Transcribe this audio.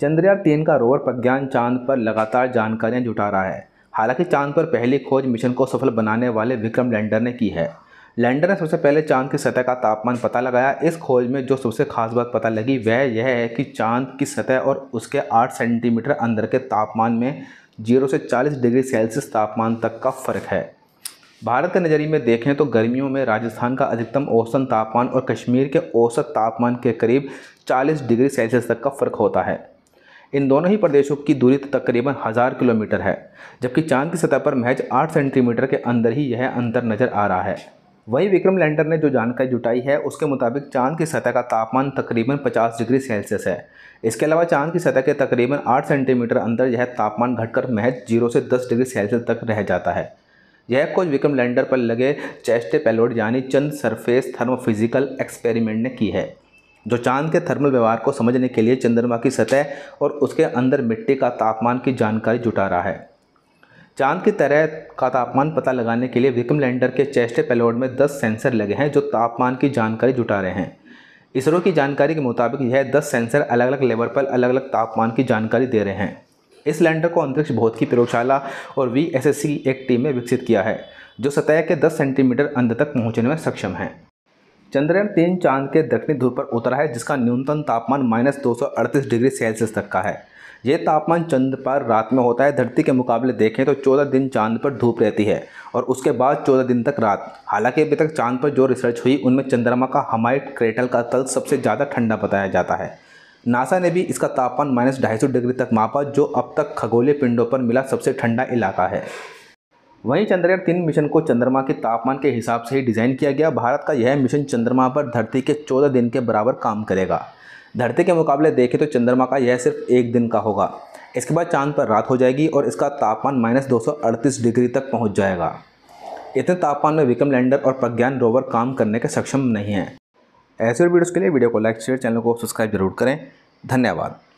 चंद्रयान तीन का रोवर प्रज्ञान चांद पर लगातार जानकारियां जुटा रहा है हालांकि चांद पर पहली खोज मिशन को सफल बनाने वाले विक्रम लैंडर ने की है लैंडर ने सबसे पहले चांद की सतह का तापमान पता लगाया इस खोज में जो सबसे खास बात पता लगी वह यह है कि चांद की सतह और उसके 8 सेंटीमीटर अंदर के तापमान में 0 से 40 डिग्री सेल्सियस तापमान तक का फर्क है भारत के नज़रिए में देखें तो गर्मियों में राजस्थान का अधिकतम औसतन तापमान और कश्मीर के औसत तापमान के करीब 40 डिग्री सेल्सियस तक का फर्क होता है इन दोनों ही प्रदेशों की दूरी तकरीबन हज़ार किलोमीटर है जबकि चांद की सतह पर महज आठ सेंटीमीटर के अंदर ही यह अंतर नज़र आ रहा है वही विक्रम लैंडर ने जो जानकारी जुटाई है उसके मुताबिक चांद की सतह का तापमान तकरीबन 50 डिग्री सेल्सियस है इसके अलावा चांद की सतह के तकरीबन 8 सेंटीमीटर अंदर यह तापमान घटकर महज जीरो से 10 डिग्री सेल्सियस तक रह जाता है यह खोज विक्रम लैंडर पर लगे चेस्टे पेलोड यानी चंद सरफेस थर्मोफिजिकल एक्सपेरिमेंट ने की है जो चांद के थर्मल व्यवहार को समझने के लिए चंद्रमा की सतह और उसके अंदर मिट्टी का तापमान की जानकारी जुटा रहा है चांद की तरह का तापमान पता लगाने के लिए विक्रम लैंडर के चेस्ट पेलोड में 10 सेंसर लगे हैं जो तापमान की जानकारी जुटा रहे हैं इसरो की जानकारी के मुताबिक यह 10 सेंसर अलग अलग लेवल पर अलग अलग तापमान की जानकारी दे रहे हैं इस लैंडर को अंतरिक्ष की प्रयोगशाला और वी एक टीम ने विकसित किया है जो सतह के दस सेंटीमीटर अंध तक पहुँचने में सक्षम है चंद्रयान तीन चांद के दक्षिणी ध्रुव पर उतरा है जिसका न्यूनतम तापमान माइनस दो डिग्री सेल्सियस तक का है ये तापमान चंद्र पर रात में होता है धरती के मुकाबले देखें तो 14 दिन चांद पर धूप रहती है और उसके बाद 14 दिन तक रात हालांकि अभी तक चांद पर जो रिसर्च हुई उनमें चंद्रमा का हमाइट क्रेटल का तल सबसे ज़्यादा ठंडा बताया जाता है नासा ने भी इसका तापमान माइनस ढाई डिग्री तक मापा जो अब तक खगोलीय पिंडों पर मिला सबसे ठंडा इलाका है वहीं चंद्रयान तीन मिशन को चंद्रमा के तापमान के हिसाब से ही डिज़ाइन किया गया भारत का यह मिशन चंद्रमा पर धरती के चौदह दिन के बराबर काम करेगा धरती के मुकाबले देखें तो चंद्रमा का यह सिर्फ एक दिन का होगा इसके बाद चांद पर रात हो जाएगी और इसका तापमान माइनस अड़तीस डिग्री तक पहुंच जाएगा इतने तापमान में विक्रम लैंडर और प्रज्ञान रोवर काम करने के सक्षम नहीं है ऐसे वीडियोज़ के लिए वीडियो को लाइक शेयर चैनल को सब्सक्राइब जरूर करें धन्यवाद